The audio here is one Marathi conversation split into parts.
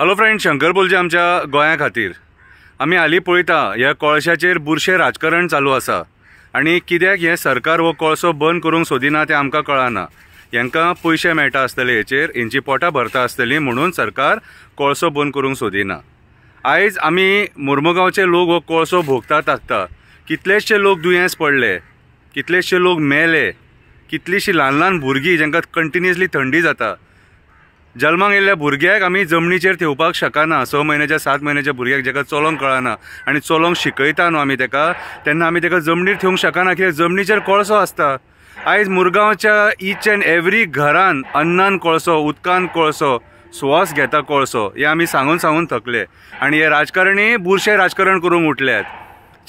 हॅलो फ्रेंड शंकर बोलजे आमच्या गोंया खातीर आम्ही आली पळयता ह्या कोळशाचेर बुरशें राजकारण चालू आसा आणि कित्याक हे सरकार व हो कोळसो बंद करूंक सोदिना ते आमकां कळना हांकां पयशे मेळटा आसतले हेचेर हेंचीं पोटां भरता आसतलीं म्हणून सरकार कोळसो बंद करूंक सोदिना आयज आमी मुर्मगावचे लोक हो कोळसो भोगता ताकता कितलेशे लोक दुयेंस पडले कितलेशे लोक मेले कितलीशी ल्हान ल्हान भुरगीं जांकां कंटिन्युअसली थंडी जाता जल्माक येल्या भुरग्याक आमी जमनीचेर ठेवपाक शकना स महिन्याच्या सात महिन्याच्या भुरग्याक जेका चलोंक कळना आणि चलोंक शिकयता न्हू आमी तेका तेन्ना आम्ही तेका जमनीर ठेवंक शकना कित्याक जमनीचेर कोळसो असता आयज मुरगांवच्या ईच अँड एव्हरी घरान अन्नान कोळसो उदकान कोळसो सुवास घेता कोळसो हे आम्ही सांगून सांगून थकले आणि हे राजकारणी बुरशे राजकारण करूंक उठल्यात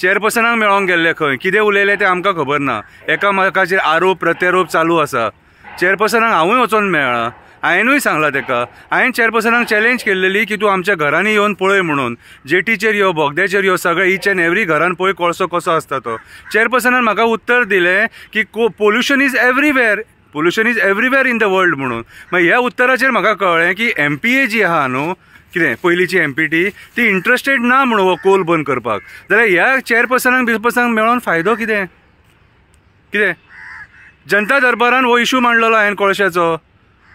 चेअरपर्सनाक मेळोंक गेल्ले खंय कितें उलयलें ते आमकां खबर ना एकामेकाचेर आरोप प्रत्यारोप चालू असा चेअरपर्सनाक हांवूय वचून मेळ्ळां हांवेंनूय सांगलां तेका हांवें चॅरपर्सनाक चॅलेंज केल्लेली की तूं आमच्या घरांनी येवन पळय म्हणून जेटीचेर यो बोगद्याचेर यो सगळे इच एन एवरी घरान पळय कोळसो कसो आसता तो चॅरपर्सनान म्हाका उत्तर दिलें की को pollution is everywhere pollution is everywhere in the world म्हणून मागीर ह्या उत्तराचेर म्हाका कळ्ळें की एम पी ए जी आहा न्हू कितें पयलींची एम पी टी ती इंट्रस्टेड ना म्हणून हो कोल बंद करपाक जाल्यार ह्या चॅरपर्सनाक बिरपर्सनांक मेळोन फायदो कितें कितें जनता दरबारान हो इशू मांडलेलो हांवें कोळशाचो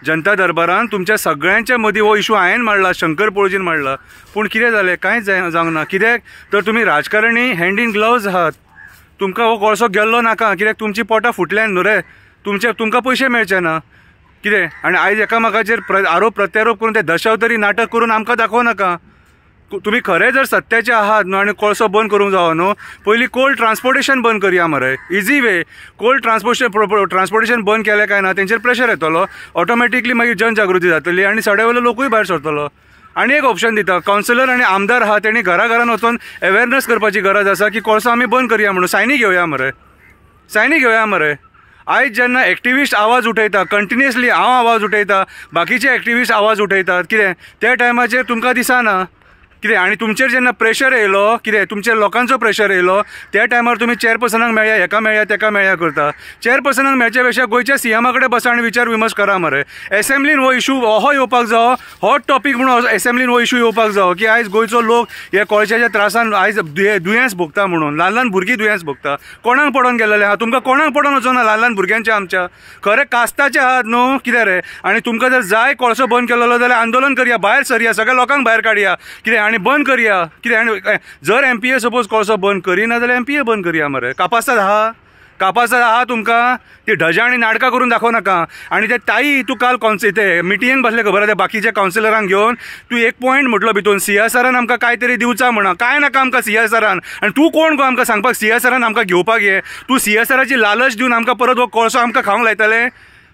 जनता दरबारान तुमच्या सगळ्यांच्या मदीं हो इशू हांवें मांडला शंकर पोळजीन मांडला पूण कितें जालें कांयच जावंक ना कित्याक तर तुमी राजकारणी हँड इन ग्लवज आहात तुमकां हो कोळसो गेल्लो नाका कित्याक तुमची पोटां फुटल्यान न्हू रे तुमचे तुमकां पयशे मेळचे ना कितें आनी आयज एकामेकाचेर प्र आरोप प्रत्यारोप करून ते दशावतरी नाटक करून आमकां दाखोवं नाका तुम्ही खरे जर सत्याचे आहात न्हू आणि कोळसो बंद करूंक जावा न्हू पहिली कोल ट्रान्सपोर्टेशन बंद करूया मरे easy way coal transportation transportation बंद केलें काय ना तेंचेर प्रेशर येतलो ऑटोमॅटिकली मागीर जनजागृती जातली आणि सड्यावयलो लोकूय भायर सरतलो आणि एक ऑप्शन दिता कावन्सिलर आणि आमदार आहा तेणी घरा वचून अवेअरनेस करपाची गरज असा की कोळसो आम्ही बंद करया म्हणून सायनी घेऊया मरे सायनी घेऊया मरे आयज जेन्ना एक्टिविस्ट आवाज उठयता कंटिन्युअसली हांव आवाज उठयता बाकीचे एक्टिविस्ट आवाज उठयतात कितें त्या टायमाचेर तुमकां दिसना कितें आणि तुमचेर जेन्ना प्रेशर येयलो कितें तुमच्या लोकांचो प्रेशर येयलो त्या टायमार तुमी चेअरपर्सनाक मेळया हेका मेळया तेका मेळया करता चेअरपर्सनाक मेळच्या पेक्षा गोयच्या सीएमा कडेन बसा आनी विचार विमर्श करा मरे एसेंब्लीन हो इशू हो येवपाक जावो हॉट टॉपिक म्हणून एसेंब्लीन हो इशू येवपाक जावो की आज गोंयचो लोक हे कोळशाच्या त्रासान आयज दुयेंस भोगता म्हणून ल्हान ल्हान भुरगीं दुयेंस भोगता कोणाक पडून गेलेले हा तुमकां कोणाक पडोन ना ल्हान ल्हान भुरग्यांच्या आमच्या खरे कास्ताचे आहात न्हू कितें रे आणि तुमकां जर जाय कोळसो बंद केलेलो जाल्यार आंदोलन करया भायर सरया सगळ्या लोकांक भायर काडया कितें आणि बंद करया कितें जर एम पी ए सपोज कोळसो बंद करीना जाल्यार एम पी ए बंद करया मरे कापासात आहा कापासात आहा तुमकां ती ढजा आणि नाटकां करून दाखोव नाका आणि ते ताई तू काल कॉन्सि ते मिटिंगेक बसले खबर आसा बाकीच्या कावन्सिलरांक घेऊन तू एक पॉईंट म्हटलो भितून सी एस आरान आमकां कांय तरी दिवचा म्हणा काय नाका आमकां सी एस आरान आनी तूं कोण गो आमकां सांगपाक सी एस आरान आमकां घेवपाक ये तू सी एस लालच दिवन आमकां परत हो कळसो आमकां खावंक लायतलें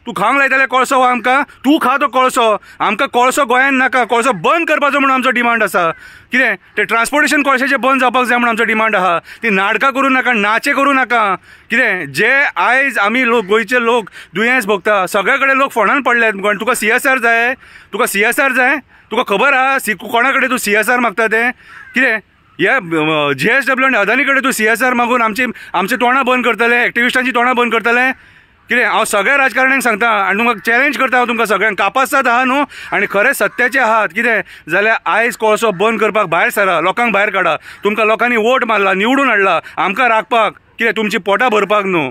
तू खावंक लायताले कोळसो हो आमकां तूं खा तो कोळसो आमकां कोळसो गोंयांत नाका कोळसो बंद करपाचो म्हणून आमचो डिमांड आसा कितें ते ट्रान्सपोर्टेशन कोळशेचें बंद जावपाक जाय म्हणून आमचो डिमांड आहा ती नाटकां करूं नाका नाचे करूं नाका कितें जे आयज आमी लोक गोंयचे लोक दुयेंस भोगता सगळे कडेन लोक फोंडान पडल्यात गोंय तुका सी एस आर जाय तुका सी एस आर जाय तुका खबर आहा सी कोणा कडेन तूं सी एस आर मागता तें कितें या जी एस डब्ल्यू आनी अदानी कडेन तूं सी एस आर मागून आमची आमचे तोंडां बंद करतले एक्टिविस्टांची तोंडां बंद करतले कितें हांव सगळ्या राजकारण्यांक सांगता आनी तुमकां चॅलेंज करता हांव हो तुमकां सगळ्यांक कापासात आहा न्हू आनी खरें सत्याचे आहात कितें जाल्यार आयज कोळसो बंद करपाक भायर सरा लोकांक भायर काडा तुमकां लोकांनी वोट मारला निवडून हाडला आमकां राखपाक कितें तुमची पोटां भरपाक न्हू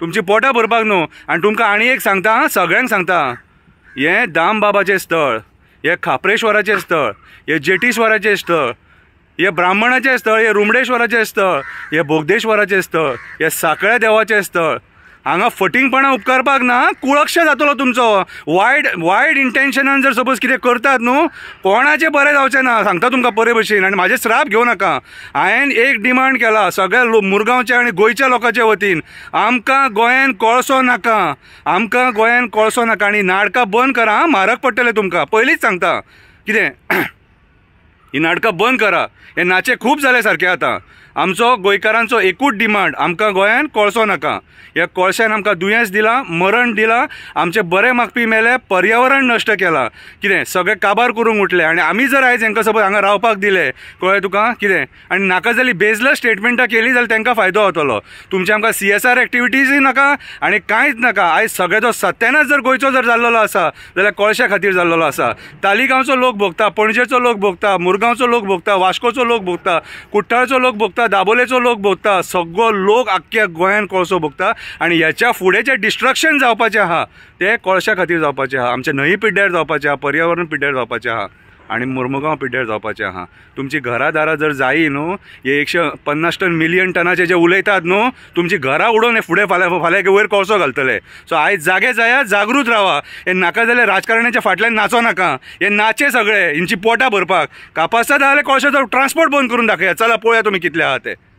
तुमची पोटां भरपाक न्हू आनी तुमकां आनी एक सांगता हां सगळ्यांक सांगता हें दामबाबाचें स्थळ हें खापरेश्वराचें स्थळ हें जेटीश्वराचें स्थळ हे ब्राह्मणाचें स्थळ हे रुमडेश्वराचें स्थळ हे बोगदेश्वराचें स्थळ हे साकळ्या देवाचें स्थळ हांगा फटींगपणा उपकारपाक ना कुळक्ष जातलो तुमचो वायड वायड इंटेन्शनान जर सपोज कितें करतात न्हू कोणाचें बरें जावचें ना सांगता तुमकां बरे भशेन आनी म्हाजे श्राप घेवं नाका हांवें एक डिमांड केला सगळ्या लोक मुरगांवच्या आनी गोंयच्या लोकांच्या वतीन आमकां गोंयान कोळसो नाका आमकां गोंयान कोळसो नाका आनी नाटकां बंद करा म्हारग पडटलें तुमकां पयलींच सांगता कितें ही नाटकां बंद करा हे नाचे खूप झाले सारखे आतां आमचो गोंयकारांचो एकूच डिमांड आमकां गोंयान कोळसो नाका ह्या कळश्यान आमकां दुयेंस दिलां मरण दिलां आमचें बरें मागपी मेलें पर्यावरण नश्ट केला कितें सगळें काबार करूंक उठलें आनी आमी जर आयज हांकां सपोज हांगा रावपाक दिलें कळ्ळें तुका कितें आनी नाका जाली बेजलस स्टेटमेंटां केलीं जाल्यार तेंकां फायदो जातलो तुमचे आमकां सी एस आर एक्टिविटीजूय नाका आनी कांयच नाका आयज जो सत्यानाच जर गोंयचो जर जाल्लो आसा जाल्यार कळश्या खातीर जाल्लो आसा तालिगांवचो लोक भोगता पणजेचो लोक भोगता मुर्ग मडगांवचो लोक भोगता वास्कोचो लोक भोगता कुठ्ठाळचो लोक भोगता दाबोलेचो लोक भोगता सगळो लोक आख्या गोयात कोळसो भोगता आणि ह्याच्या फुडें जें डिस्ट्रक्शन जावपाचें आहा तें कोळशा खातीर जावपाचें आहा आमच्या न्हंयी पिड्ड्यार जावपाचें आहा पर्यावरण पिड्ड्यार जावपाचें आहा आणि मुरमुगाव पिड्ड्यार जावपाचें आहा तुमची घरादारा जर जाई न्हू हे एकशे पन्नास टन मिलियन टनाचे जे उलयतात न्हू तुमची घरा उडोवन हे फुडें फाल्यां फाल्यां वयर कोळसो घालतले सो आयज जागे जाया जागृत रावा हे नाका जाल्यार राजकारण्याच्या फाटल्यान नाचो नाका हे नाचे सगळे हिंची पोटां भरपाक कापासात जाल्यार कोळशाचो ट्रान्सपोर्ट बंद करून दाखया चला पळया तुम्ही कितले आहात ते